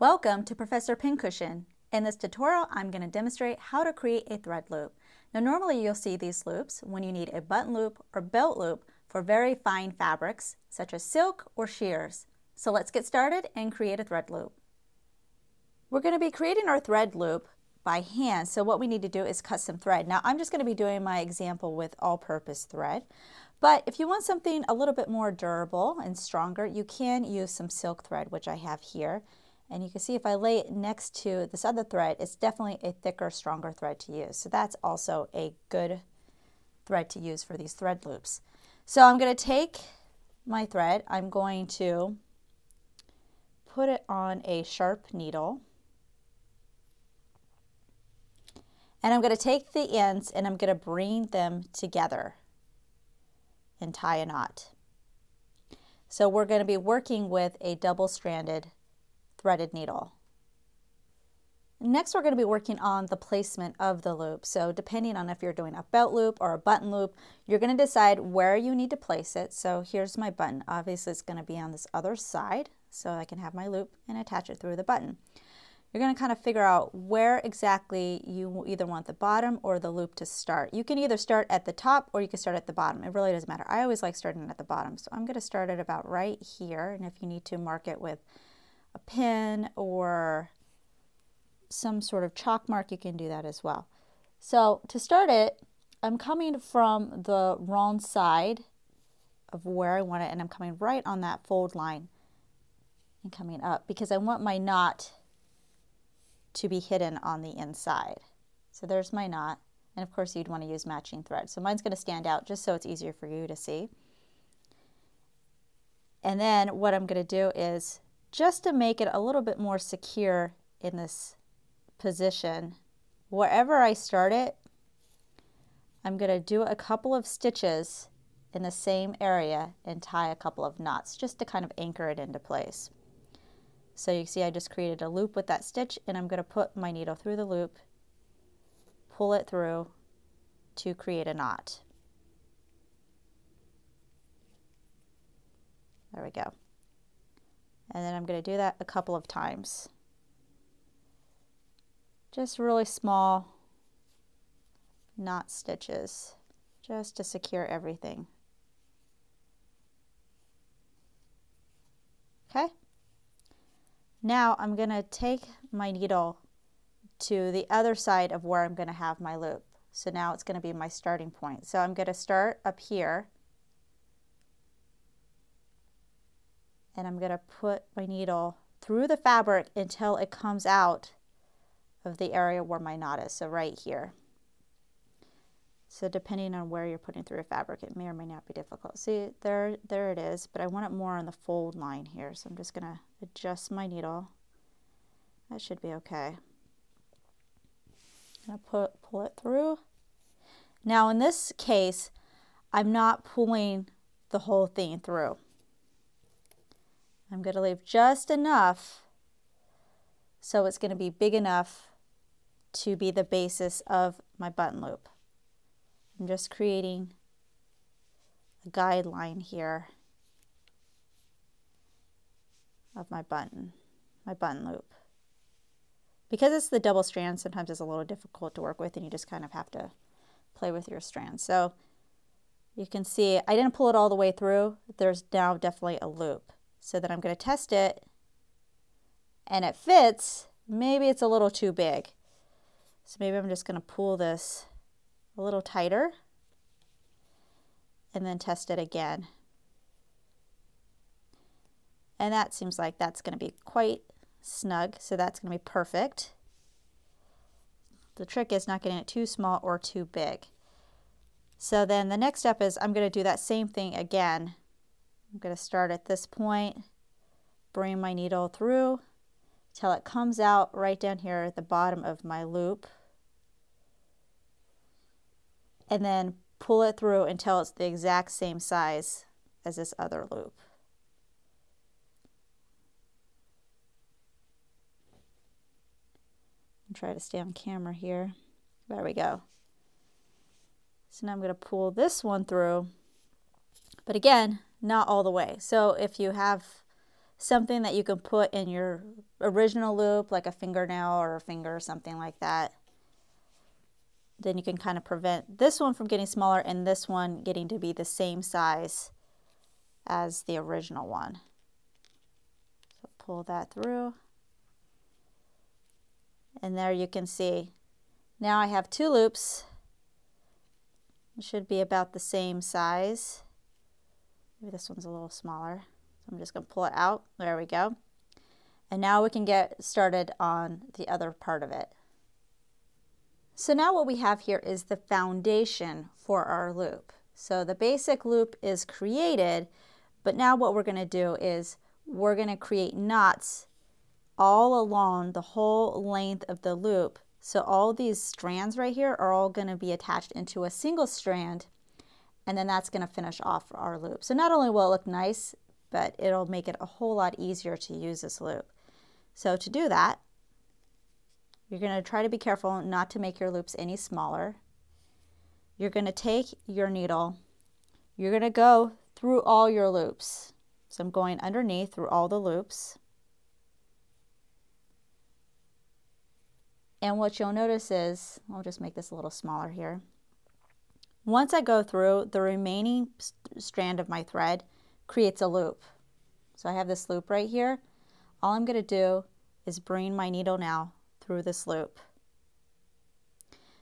Welcome to Professor Pincushion. In this tutorial, I'm going to demonstrate how to create a thread loop. Now, normally you'll see these loops when you need a button loop or belt loop for very fine fabrics, such as silk or shears. So let's get started and create a thread loop. We're going to be creating our thread loop by hand. So what we need to do is cut some thread. Now I'm just going to be doing my example with all-purpose thread. But if you want something a little bit more durable and stronger, you can use some silk thread, which I have here. And you can see if I lay it next to this other thread, it's definitely a thicker, stronger thread to use. So that's also a good thread to use for these thread loops. So I'm going to take my thread, I'm going to put it on a sharp needle. And I'm going to take the ends and I'm going to bring them together and tie a knot. So we're going to be working with a double-stranded threaded needle. Next, we're going to be working on the placement of the loop. So depending on if you're doing a belt loop or a button loop, you're going to decide where you need to place it. So here's my button. Obviously, it's going to be on this other side, so I can have my loop and attach it through the button. You're going to kind of figure out where exactly you either want the bottom or the loop to start. You can either start at the top or you can start at the bottom. It really doesn't matter. I always like starting at the bottom. So I'm going to start at about right here. And if you need to mark it with a pen or some sort of chalk mark, you can do that as well. So to start it, I'm coming from the wrong side of where I want it and I'm coming right on that fold line and coming up because I want my knot to be hidden on the inside. So there's my knot. And of course you'd want to use matching thread. So mine's going to stand out just so it's easier for you to see. And then what I'm going to do is just to make it a little bit more secure in this position. Wherever I start it, I'm going to do a couple of stitches in the same area and tie a couple of knots just to kind of anchor it into place. So you see I just created a loop with that stitch and I'm going to put my needle through the loop, pull it through to create a knot. There we go. And then I'm going to do that a couple of times. Just really small knot stitches just to secure everything. Okay. Now I'm going to take my needle to the other side of where I'm going to have my loop. So now it's going to be my starting point. So I'm going to start up here and I'm going to put my needle through the fabric until it comes out of the area where my knot is, so right here. So depending on where you're putting through your fabric, it may or may not be difficult. See, there, there it is, but I want it more on the fold line here. So I'm just gonna adjust my needle. That should be okay. I'm gonna pull it through. Now in this case, I'm not pulling the whole thing through. I'm going to leave just enough so it's going to be big enough to be the basis of my button loop. I'm just creating a guideline here of my button, my button loop. Because it's the double strand, sometimes it's a little difficult to work with and you just kind of have to play with your strands. So you can see I didn't pull it all the way through. There's now definitely a loop so then I'm going to test it and it fits, maybe it's a little too big. So maybe I'm just going to pull this a little tighter and then test it again. And that seems like that's going to be quite snug, so that's going to be perfect. The trick is not getting it too small or too big. So then the next step is I'm going to do that same thing again I'm going to start at this point, bring my needle through till it comes out right down here at the bottom of my loop and then pull it through until it's the exact same size as this other loop. I'll try to stay on camera here. There we go. So now I'm going to pull this one through. But again, not all the way. So if you have something that you can put in your original loop, like a fingernail or a finger or something like that, then you can kind of prevent this one from getting smaller and this one getting to be the same size as the original one. So pull that through. And there you can see, now I have two loops. It should be about the same size. Maybe this one's a little smaller. So I'm just going to pull it out. There we go. And now we can get started on the other part of it. So now what we have here is the foundation for our loop. So the basic loop is created, but now what we're going to do is we're going to create knots all along the whole length of the loop. So all these strands right here are all going to be attached into a single strand and then that's going to finish off our loop. So not only will it look nice, but it'll make it a whole lot easier to use this loop. So to do that, you're going to try to be careful not to make your loops any smaller. You're going to take your needle, you're going to go through all your loops. So I'm going underneath through all the loops. And what you'll notice is, I'll just make this a little smaller here. Once I go through, the remaining strand of my thread creates a loop. So I have this loop right here. All I'm going to do is bring my needle now through this loop.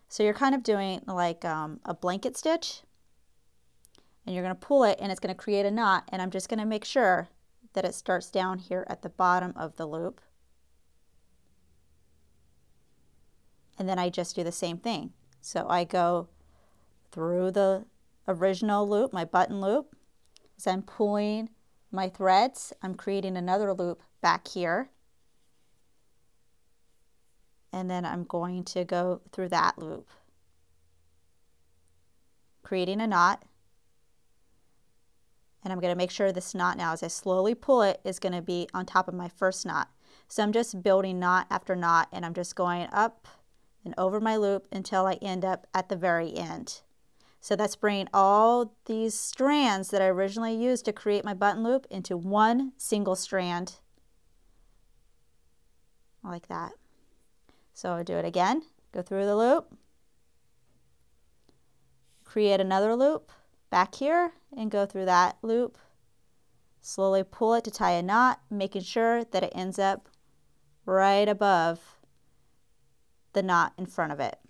So you're kind of doing like um, a blanket stitch and you're going to pull it and it's going to create a knot and I'm just going to make sure that it starts down here at the bottom of the loop. And then I just do the same thing. So I go through the original loop, my button loop. As I'm pulling my threads, I'm creating another loop back here. And then I'm going to go through that loop, creating a knot. And I'm going to make sure this knot now, as I slowly pull it, is going to be on top of my first knot. So I'm just building knot after knot, and I'm just going up and over my loop until I end up at the very end. So that's bringing all these strands that I originally used to create my button loop into one single strand like that. So I'll do it again, go through the loop, create another loop back here and go through that loop. Slowly pull it to tie a knot, making sure that it ends up right above the knot in front of it.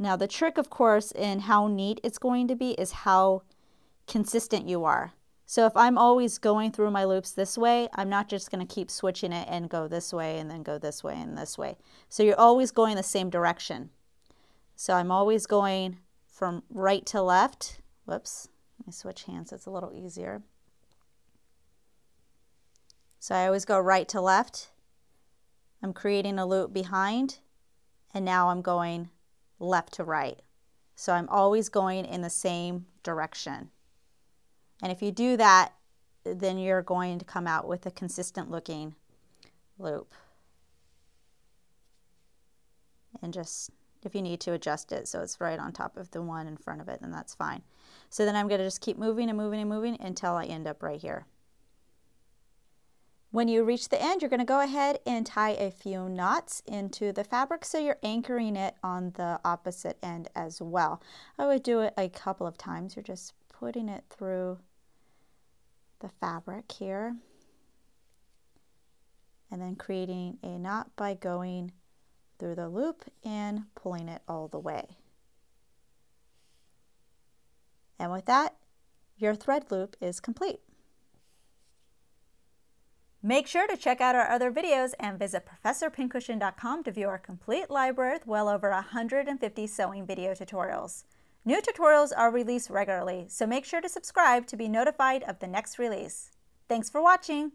Now the trick, of course, in how neat it's going to be is how consistent you are. So if I'm always going through my loops this way, I'm not just going to keep switching it and go this way and then go this way and this way. So you're always going the same direction. So I'm always going from right to left. Whoops, let me switch hands. It's a little easier. So I always go right to left. I'm creating a loop behind, and now I'm going left to right. So I'm always going in the same direction. And if you do that, then you're going to come out with a consistent looking loop. And just, if you need to adjust it so it's right on top of the one in front of it, then that's fine. So then I'm going to just keep moving and moving and moving until I end up right here. When you reach the end, you're going to go ahead and tie a few knots into the fabric so you're anchoring it on the opposite end as well. I would do it a couple of times. You're just putting it through the fabric here and then creating a knot by going through the loop and pulling it all the way. And with that, your thread loop is complete. Make sure to check out our other videos and visit ProfessorPincushion.com to view our complete library with well over 150 sewing video tutorials. New tutorials are released regularly, so make sure to subscribe to be notified of the next release. Thanks for watching!